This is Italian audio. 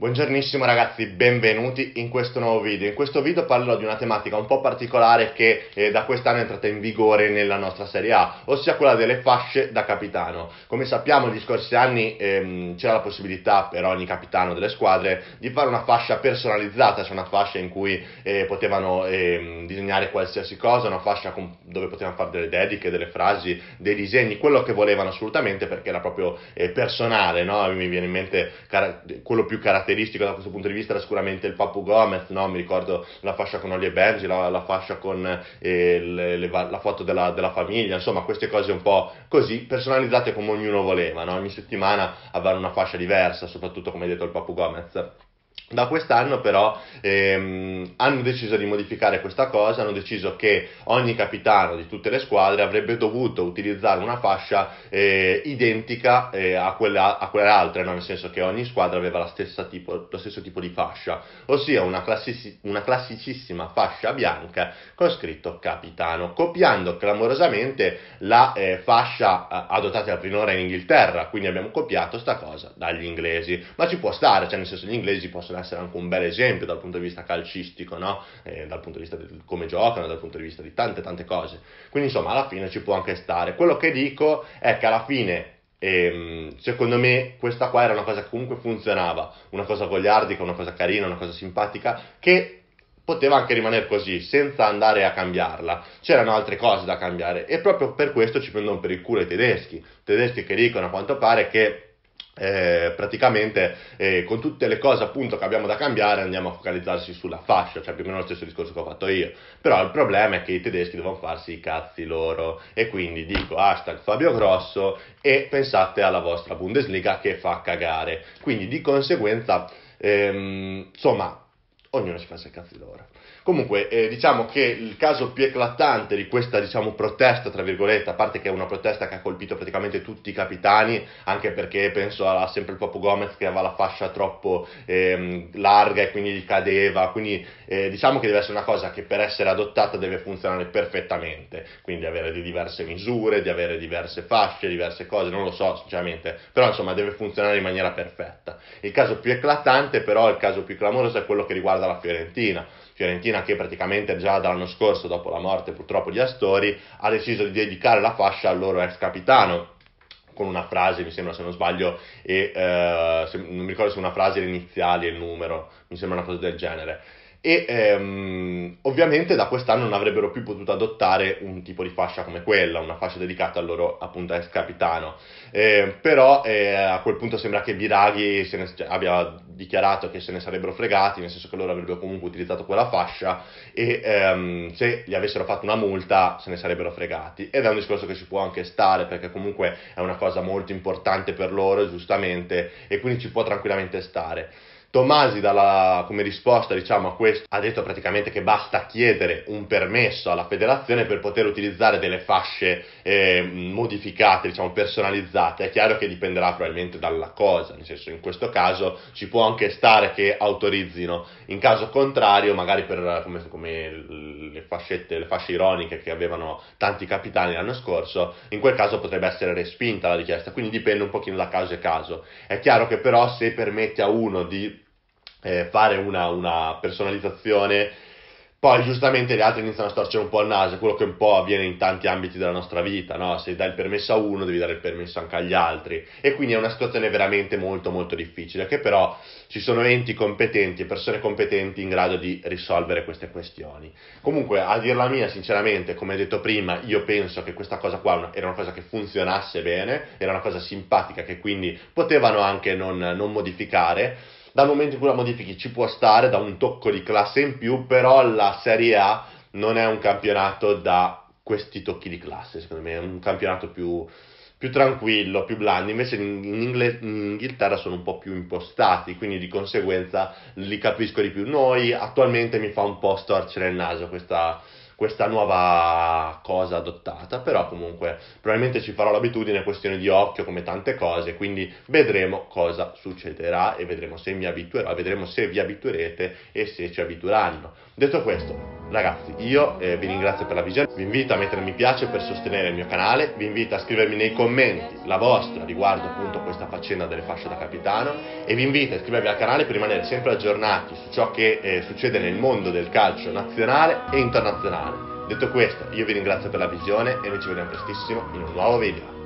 Buongiornissimo ragazzi, benvenuti in questo nuovo video. In questo video parlerò di una tematica un po' particolare che eh, da quest'anno è entrata in vigore nella nostra Serie A, ossia quella delle fasce da capitano. Come sappiamo, negli scorsi anni ehm, c'era la possibilità per ogni capitano delle squadre di fare una fascia personalizzata, cioè una fascia in cui eh, potevano ehm, disegnare qualsiasi cosa, una fascia con, dove potevano fare delle dediche, delle frasi, dei disegni, quello che volevano assolutamente perché era proprio eh, personale, no? mi viene in mente car- quello più caratteristico caratteristico da questo punto di vista era sicuramente il Papu Gomez, no? mi ricordo la fascia con Oli e Benji, la, la fascia con eh, le, le, la foto della, della, famiglia, insomma queste cose un po' così personalizzate come ognuno voleva, no? ogni settimana avevano una fascia diversa, soprattutto come detto il Papu Gomez. Da quest'anno però ehm, hanno deciso di modificare questa cosa, hanno deciso che ogni capitano di tutte le squadre avrebbe dovuto utilizzare una fascia eh, identica eh, a, quella, a quell'altra, no? nel senso che ogni squadra aveva tipo, lo stesso tipo di fascia, ossia una, classici, una classicissima fascia bianca con scritto capitano, copiando clamorosamente la eh, fascia eh, adottata finora in Inghilterra, quindi abbiamo copiato questa cosa dagli inglesi, ma ci può stare, cioè nel senso gli inglesi possono possono essere anche un bel esempio dal punto di vista calcistico, no? eh, dal punto di vista di come giocano, dal punto di vista di tante tante cose. Quindi insomma alla fine ci può anche stare. Quello che dico è che alla fine e, ehm, secondo me questa qua era una cosa che comunque funzionava, una cosa gogliardica, una cosa carina, una cosa simpatica, che poteva anche rimanere così, senza andare a cambiarla. C'erano altre cose da cambiare e proprio per questo ci prendono per il culo i tedeschi. Tedeschi che dicono a quanto pare che eh, praticamente eh, con tutte le cose appunto che abbiamo da cambiare andiamo a focalizzarsi sulla fascia, cioè più o meno lo stesso discorso che ho fatto io, però il problema è che i tedeschi devono farsi i cazzi loro e quindi dico hashtag Fabio Grosso e pensate alla vostra Bundesliga che fa cagare, quindi di conseguenza ehm, insomma ognuno si fa i cazzi loro. Comunque, eh, diciamo che il caso più eclatante di questa, diciamo, protesta, tra virgolette, a parte che è una protesta che ha colpito praticamente tutti i capitani, anche perché penso a sempre il Popo Gomez che aveva la fascia troppo eh, larga e quindi gli cadeva, quindi eh, diciamo che deve essere una cosa che per essere adottata deve funzionare perfettamente, quindi avere di diverse misure, di avere diverse fasce, diverse cose, non lo so sinceramente, però insomma deve funzionare in maniera perfetta. Il caso più eclatante però, il caso più clamoroso è quello che riguarda dalla Fiorentina. Fiorentina che praticamente già dall'anno scorso, dopo la morte purtroppo di Astori, ha deciso di dedicare la fascia al loro ex capitano con una frase, mi sembra se non sbaglio, e, eh, se, non mi ricordo se una frase, le iniziali e il numero, mi sembra una cosa del genere e ehm, ovviamente da quest'anno non avrebbero più potuto adottare un tipo di fascia come quella, una fascia dedicata al loro appunto ex capitano. Eh, però eh, a quel punto sembra che Biraghi ne, cioè, abbia dichiarato che se ne sarebbero fregati, nel senso che loro avrebbero comunque utilizzato quella fascia e ehm, se gli avessero fatto una multa se ne sarebbero fregati. Ed è un discorso che ci può anche stare perché comunque è una cosa molto importante per loro, giustamente, e quindi ci può tranquillamente stare. Tomasi dalla, come risposta diciamo, a questo ha detto praticamente che basta chiedere un permesso alla federazione per poter utilizzare delle fasce eh, modificate, diciamo, personalizzate. È chiaro che dipenderà probabilmente dalla cosa, nel senso in questo caso ci può anche stare che autorizzino, in caso contrario magari per come, come le, fascette, le fasce ironiche che avevano tanti capitani l'anno scorso, in quel caso potrebbe essere respinta la richiesta, quindi dipende un pochino da caso a caso. È chiaro che però se permette a uno di eh, fare una, una personalizzazione. Poi giustamente gli altri iniziano a storcere un po' il naso, quello che un po' avviene in tanti ambiti della nostra vita, no? Se dai il permesso a uno devi dare il permesso anche agli altri e quindi è una situazione veramente molto molto difficile che però ci sono enti competenti e persone competenti in grado di risolvere queste questioni. Comunque a dirla mia sinceramente, come detto prima, io penso che questa cosa qua era una cosa che funzionasse bene, era una cosa simpatica che quindi potevano anche non, non modificare dal momento in cui la modifichi ci può stare, da un tocco di classe in più, però la Serie A non è un campionato da questi tocchi di classe, secondo me è un campionato più, più tranquillo, più blando, invece in, Ingle- in, Inghilterra sono un po' più impostati, quindi di conseguenza li capisco di più. Noi attualmente mi fa un po' storcere il naso questa questa nuova cosa adottata, però comunque probabilmente ci farò l'abitudine, è questione di occhio come tante cose, quindi vedremo cosa succederà e vedremo se mi abituerò, vedremo se vi abituerete e se ci abitueranno Detto questo, Ragazzi, io eh, vi ringrazio per la visione, vi invito a mettere mi piace per sostenere il mio canale, vi invito a scrivermi nei commenti la vostra riguardo appunto questa faccenda delle fasce da capitano e vi invito a iscrivervi al canale per rimanere sempre aggiornati su ciò che eh, succede nel mondo del calcio nazionale e internazionale. Detto questo, io vi ringrazio per la visione e noi ci vediamo prestissimo in un nuovo video.